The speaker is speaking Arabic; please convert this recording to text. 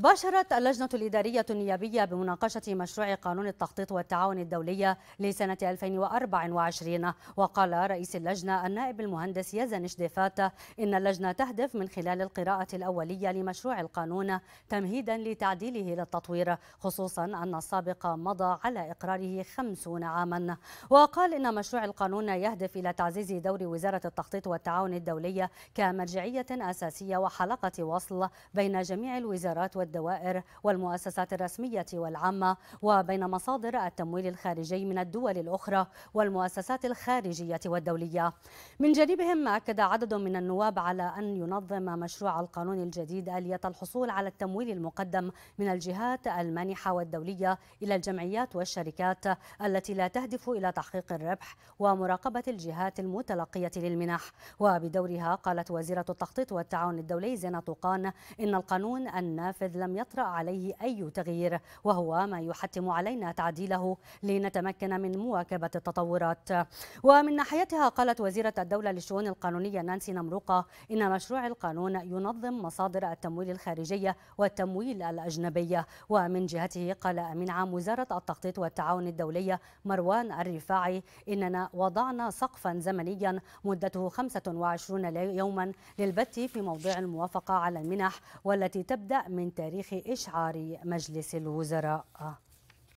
باشرت اللجنة الإدارية النيابية بمناقشة مشروع قانون التخطيط والتعاون الدولي لسنة 2024 وقال رئيس اللجنة النائب المهندس يزن شديفات إن اللجنة تهدف من خلال القراءة الأولية لمشروع القانون تمهيدا لتعديله للتطوير خصوصا أن السابق مضى على إقراره 50 عاما وقال إن مشروع القانون يهدف إلى تعزيز دور وزارة التخطيط والتعاون الدولي كمرجعية أساسية وحلقة وصل بين جميع الوزارات والدوائر والمؤسسات الرسمية والعامة وبين مصادر التمويل الخارجي من الدول الأخرى والمؤسسات الخارجية والدولية من جانبهم أكد عدد من النواب على أن ينظم مشروع القانون الجديد آلية الحصول على التمويل المقدم من الجهات المانحة والدولية إلى الجمعيات والشركات التي لا تهدف إلى تحقيق الربح ومراقبة الجهات المتلقية للمنح وبدورها قالت وزيرة التخطيط والتعاون الدولي زينة قان إن القانون النافذ لم يطرأ عليه أي تغيير وهو ما يحتم علينا تعديله لنتمكن من مواكبة التطورات ومن ناحيتها قالت وزيرة الدولة للشؤون القانونية نانسي نمروقة إن مشروع القانون ينظم مصادر التمويل الخارجية والتمويل الأجنبية ومن جهته قال أمين عام وزارة التخطيط والتعاون الدولية مروان الرفاعي إننا وضعنا سقفا زمنيا مدته 25 يوما للبت في موضوع الموافقة على المنح والتي تبدأ من تاريخ تاريخ إشعار مجلس الوزراء